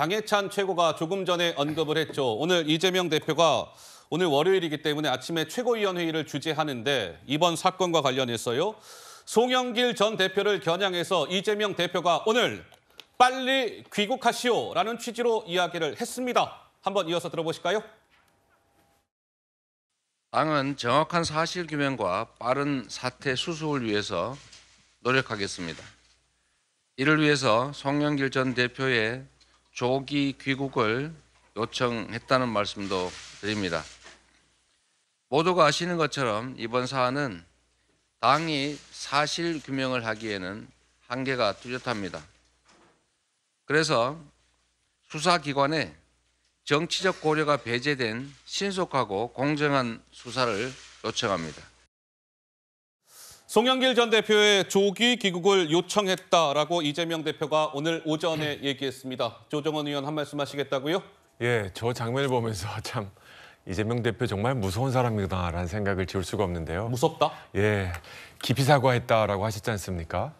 장해찬 최고가 조금 전에 언급을 했죠. 오늘 이재명 대표가 오늘 월요일이기 때문에 아침에 최고위원회의를 주재하는데 이번 사건과 관련해서요. 송영길 전 대표를 겨냥해서 이재명 대표가 오늘 빨리 귀국하시오라는 취지로 이야기를 했습니다. 한번 이어서 들어보실까요? 당은 정확한 사실 규명과 빠른 사태 수습을 위해서 노력하겠습니다. 이를 위해서 송영길 전 대표의 조기 귀국을 요청했다는 말씀도 드립니다. 모두가 아시는 것처럼 이번 사안은 당이 사실 규명을 하기에는 한계가 뚜렷합니다. 그래서 수사기관에 정치적 고려가 배제된 신속하고 공정한 수사를 요청합니다. 송영길 전 대표의 조기 귀국을 요청했다라고 이재명 대표가 오늘 오전에 음. 얘기했습니다. 조정원 의원 한 말씀 하시겠다고요? 예, 저 장면을 보면서 참 이재명 대표 정말 무서운 사람이구라는 생각을 지울 수가 없는데요. 무섭다? 예, 깊이 사과했다라고 하셨지 않습니까?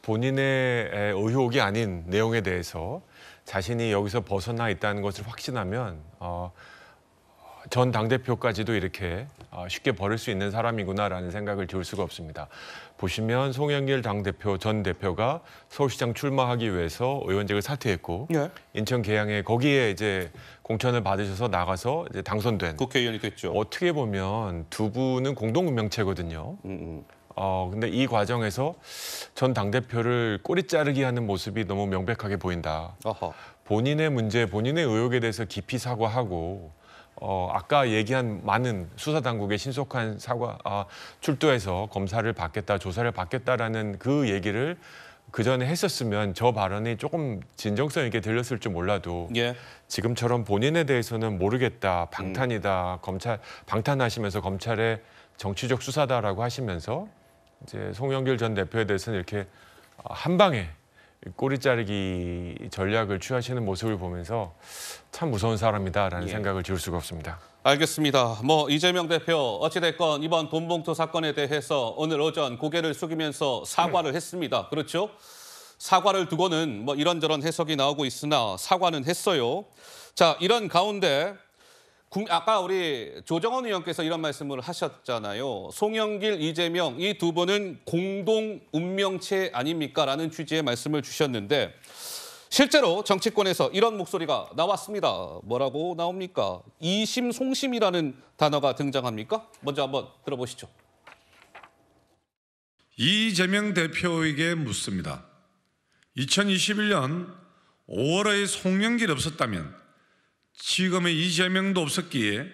본인의 의혹이 아닌 내용에 대해서 자신이 여기서 벗어나 있다는 것을 확신하면 어, 전 당대표까지도 이렇게 어, 쉽게 버릴 수 있는 사람이구나라는 생각을 지울 수가 없습니다. 보시면 송영길 당대표 전 대표가 서울시장 출마하기 위해서 의원직을 사퇴했고 예. 인천 계양에 거기에 이제 공천을 받으셔서 나가서 이제 당선된 국회의원이 됐죠. 어떻게 보면 두 분은 공동 명체거든요. 음, 음. 어, 근데 이 과정에서 전 당대표를 꼬리 자르기 하는 모습이 너무 명백하게 보인다. 어허. 본인의 문제, 본인의 의혹에 대해서 깊이 사과하고 어, 아까 얘기한 많은 수사 당국의 신속한 사과 아, 출두해서 검사를 받겠다, 조사를 받겠다라는 그 얘기를 그 전에 했었으면 저 발언이 조금 진정성 있게 들렸을지 몰라도 예. 지금처럼 본인에 대해서는 모르겠다, 음. 방탄이다, 음. 검찰 방탄하시면서 검찰의 정치적 수사다라고 하시면서 이제 송영길 전 대표에 대해서는 이렇게 한 방에 꼬리 자르기 전략을 취하시는 모습을 보면서 참 무서운 사람이다라는 예. 생각을 지울 수가 없습니다. 알겠습니다. 뭐 이재명 대표 어찌됐건 이번 돈봉투 사건에 대해서 오늘 오전 고개를 숙이면서 사과를 음. 했습니다. 그렇죠? 사과를 두고는 뭐 이런저런 해석이 나오고 있으나 사과는 했어요. 자 이런 가운데 아까 우리 조정원 의원께서 이런 말씀을 하셨잖아요. 송영길, 이재명 이 두 분은 공동 운명체 아닙니까? 라는 취지의 말씀을 주셨는데 실제로 정치권에서 이런 목소리가 나왔습니다. 뭐라고 나옵니까? 이심송심이라는 단어가 등장합니까? 먼저 한번 들어보시죠. 이재명 대표에게 묻습니다. 2021년 5월의 송영길 없었다면 지금의 이재명도 없었기에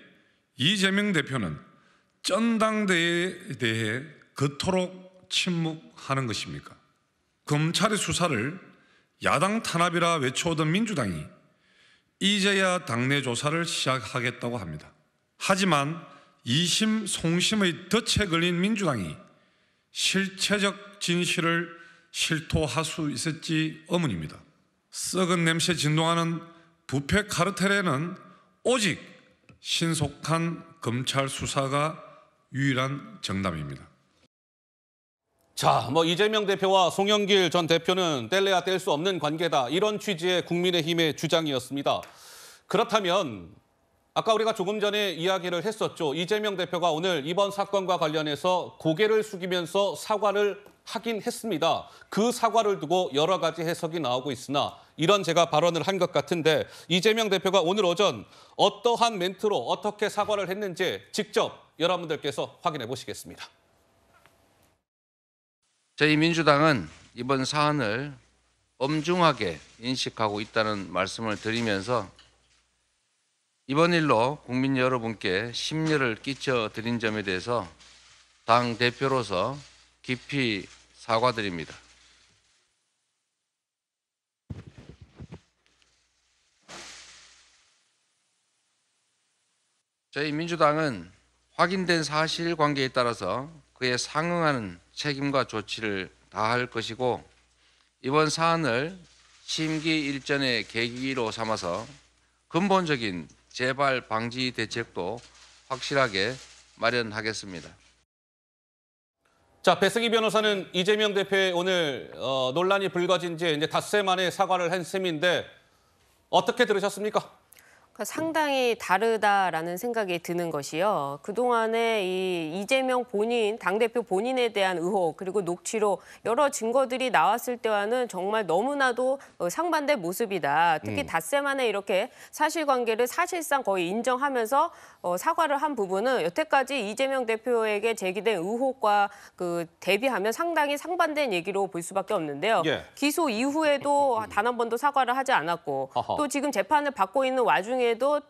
이재명 대표는 전당대회에 대해 그토록 침묵하는 것입니까? 검찰의 수사를 야당 탄압이라 외쳐오던 민주당이 이제야 당내 조사를 시작하겠다고 합니다. 하지만 이심 송심의 덫에 걸린 민주당이 실체적 진실을 실토할 수 있을지 의문입니다. 썩은 냄새 진동하는 부패 카르텔에는 오직 신속한 검찰 수사가 유일한 정답입니다. 자, 뭐 이재명 대표와 송영길 전 대표는 뗄래야 뗄 수 없는 관계다. 이런 취지의 국민의힘의 주장이었습니다. 그렇다면 아까 우리가 조금 전에 이야기를 했었죠. 이재명 대표가 오늘 이번 사건과 관련해서 고개를 숙이면서 사과를 하긴 했습니다. 그 사과를 두고 여러 가지 해석이 나오고 있으나 이런 제가 발언을 한 것 같은데 이재명 대표가 오늘 오전 어떠한 멘트로 어떻게 사과를 했는지 직접 여러분들께서 확인해 보시겠습니다. 저희 민주당은 이번 사안을 엄중하게 인식하고 있다는 말씀을 드리면서 이번 일로 국민 여러분께 심려를 끼쳐 드린 점에 대해서 당 대표로서 깊이 사과드립니다. 저희 민주당은 확인된 사실 관계에 따라서 그에 상응하는 책임과 조치를 다할 것이고 이번 사안을 심기 일전의 계기로 삼아서 근본적인 재발 방지 대책도 확실하게 마련하겠습니다. 자, 배승희 변호사는 이재명 대표의 오늘 어, 논란이 불거진 지 이제 닷새 만에 사과를 한 셈인데 어떻게 들으셨습니까? 그러니까 상당히 다르다라는 생각이 드는 것이요. 그동안에 이 이재명 본인, 당대표 본인에 대한 의혹, 그리고 녹취로 여러 증거들이 나왔을 때와는 정말 너무나도 어, 상반된 모습이다. 특히 음. 닷새 만에 이렇게 사실관계를 사실상 거의 인정하면서 어, 사과를 한 부분은 여태까지 이재명 대표에게 제기된 의혹과 그 대비하면 상당히 상반된 얘기로 볼 수밖에 없는데요. 예. 기소 이후에도 단 한 번도 사과를 하지 않았고 어허. 또 지금 재판을 받고 있는 와중에 당시에도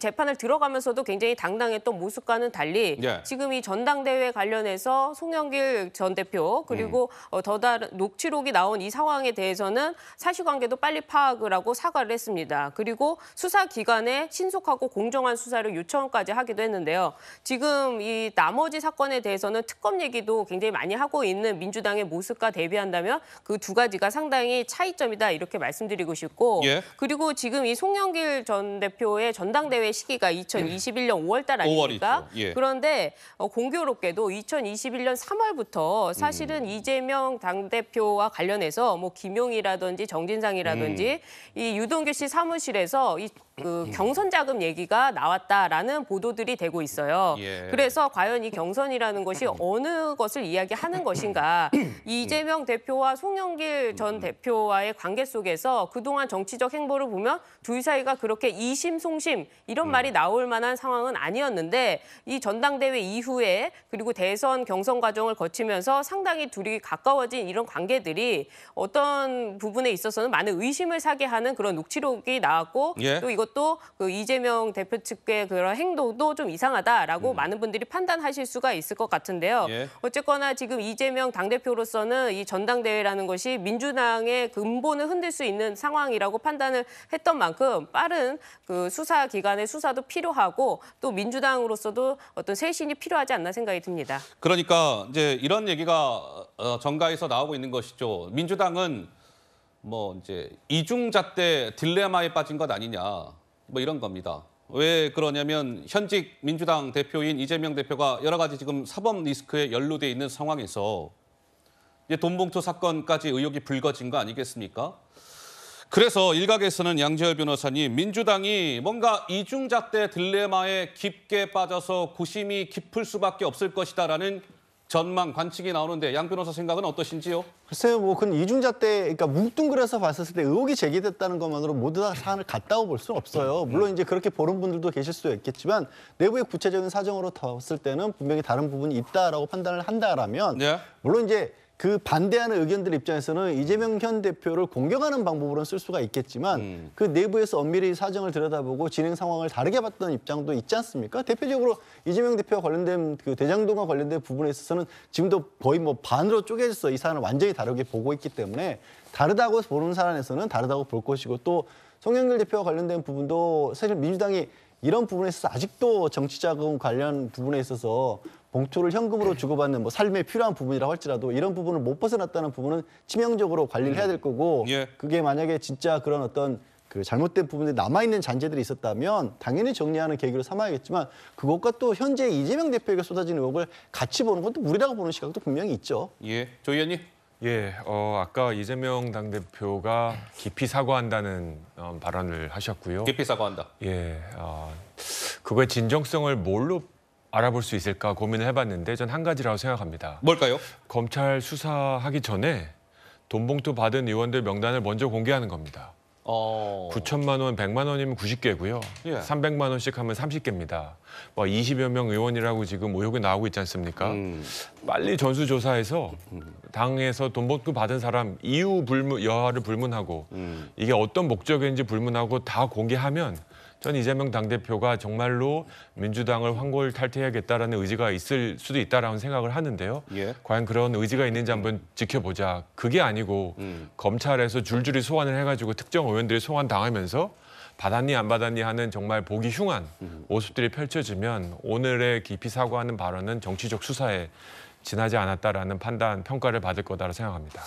재판을 들어가면서도 굉장히 당당했던 모습과는 달리 예. 지금 이 전당대회 관련해서 송영길 전 대표 그리고 음. 어, 더 다른 녹취록이 나온 이 상황에 대해서는 사실관계도 빨리 파악을 하고 사과를 했습니다. 그리고 수사 기관에 신속하고 공정한 수사를 요청까지 하기도 했는데요. 지금 이 나머지 사건에 대해서는 특검 얘기도 굉장히 많이 하고 있는 민주당의 모습과 대비한다면 그 두 가지가 상당히 차이점이다 이렇게 말씀드리고 싶고 예. 그리고 지금 이 송영길 전 대표 대표의 전당대회 시기가 2021년 5월달 아닙니까? 예. 그런데 어, 공교롭게도 2021년 3월부터 사실은 음. 이재명 당대표와 관련해서 뭐 김용이라든지 정진상이라든지 음. 이 유동규 씨 사무실에서 이그 음. 경선 자금 얘기가 나왔다라는 보도들이 되고 있어요. 예. 그래서 과연 이 경선이라는 것이 어느 것을 이야기하는 것인가. 음. 이재명 대표와 송영길 전 음. 대표와의 관계 속에서 그동안 정치적 행보를 보면 둘 사이가 그렇게 이심송심 이런 말이 나올 만한 상황은 아니었는데 이 전당대회 이후에 그리고 대선 경선 과정을 거치면서 상당히 둘이 가까워진 이런 관계들이 어떤 부분에 있어서는 많은 의심을 사게 하는 그런 녹취록이 나왔고 예. 또 이것 또그 이재명 대표 측의 그런 행동도 좀 이상하다라고 음. 많은 분들이 판단하실 수가 있을 것 같은데요. 예. 어쨌거나 지금 이재명 당대표로서는 이 전당대회라는 것이 민주당의 근본을 흔들 수 있는 상황이라고 판단을 했던 만큼 빠른 그 수사 기관의 수사도 필요하고 또 민주당으로서도 어떤 쇄신이 필요하지 않나 생각이 듭니다. 그러니까 이제 이런 얘기가 어, 정가에서 나오고 있는 것이죠. 민주당은 뭐 이제 이중잣대 딜레마에 빠진 것 아니냐 뭐 이런 겁니다. 왜 그러냐면 현직 민주당 대표인 이재명 대표가 여러 가지 지금 사법 리스크에 연루돼 있는 상황에서 이제 돈봉투 사건까지 의혹이 불거진 거 아니겠습니까? 그래서 일각에서는 양재열 변호사님 민주당이 뭔가 이중잣대 딜레마에 깊게 빠져서 고심이 깊을 수밖에 없을 것이다라는 전망, 관측이 나오는데 양 변호사 생각은 어떠신지요? 글쎄요, 뭐그 이중자 때 그러니까 뭉뚱그려서 봤었을 때 의혹이 제기됐다는 것만으로 모두 다 사안을 갖다고볼 수는 없어요. 물론 이제 그렇게 보는 분들도 계실 수 있겠지만 내부의 구체적인 사정으로 봤을 때는 분명히 다른 부분이 있다라고 판단을 한다라면 네. 물론 이제 그 반대하는 의견들 입장에서는 이재명 현 대표를 공격하는 방법으로는 쓸 수가 있겠지만 음. 그 내부에서 엄밀히 사정을 들여다보고 진행 상황을 다르게 봤던 입장도 있지 않습니까? 대표적으로 이재명 대표와 관련된 그 대장동과 관련된 부분에 있어서는 지금도 거의 뭐 반으로 쪼개져서 이 사안을 완전히 다르게 보고 있기 때문에 다르다고 보는 사안에서는 다르다고 볼 것이고 또 송영길 대표와 관련된 부분도 사실 민주당이 이런 부분에 있어서 아직도 정치자금 관련 부분에 있어서 봉투를 현금으로 주고받는 뭐 삶에 필요한 부분이라 할지라도 이런 부분을 못 벗어났다는 부분은 치명적으로 관리를 해야 될 거고 음. 예. 그게 만약에 진짜 그런 어떤 그 잘못된 부분에 남아있는 잔재들이 있었다면 당연히 정리하는 계기로 삼아야겠지만 그것과 또 현재 이재명 대표에게 쏟아지는 의혹을 같이 보는 것도 무리라고 보는 시각도 분명히 있죠. 예, 조 의원님. 예, 어, 아까 이재명 당대표가 깊이 사과한다는 어, 발언을 하셨고요. 깊이 사과한다. 예, 어, 그거의 진정성을 뭘로 알아볼 수 있을까 고민을 해봤는데 전 한 가지라고 생각합니다. 뭘까요? 검찰 수사하기 전에 돈봉투 받은 의원들 명단을 먼저 공개하는 겁니다. 어. 9천만 원, 100만 원이면 90개고요. 예. 300만 원씩 하면 30개입니다. 뭐 20여 명 의원이라고 지금 의욕이 나오고 있지 않습니까? 음. 빨리 전수조사해서 당에서 돈 벗고 받은 사람 이유 불문, 여하를 불문하고 음. 이게 어떤 목적인지 불문하고 다 공개하면 전 이재명 당대표가 정말로 민주당을 황골 탈퇴해야겠다라는 의지가 있을 수도 있다라는 생각을 하는데요. 예. 과연 그런 의지가 있는지 한번 지켜보자. 그게 아니고 음. 검찰에서 줄줄이 소환을 해가지고 특정 의원들이 소환당하면서 받았니 안 받았니 하는 정말 보기 흉한 음. 모습들이 펼쳐지면 오늘의 깊이 사과하는 발언은 정치적 수사에 지나지 않았다라는 판단, 평가를 받을 거다라 생각합니다.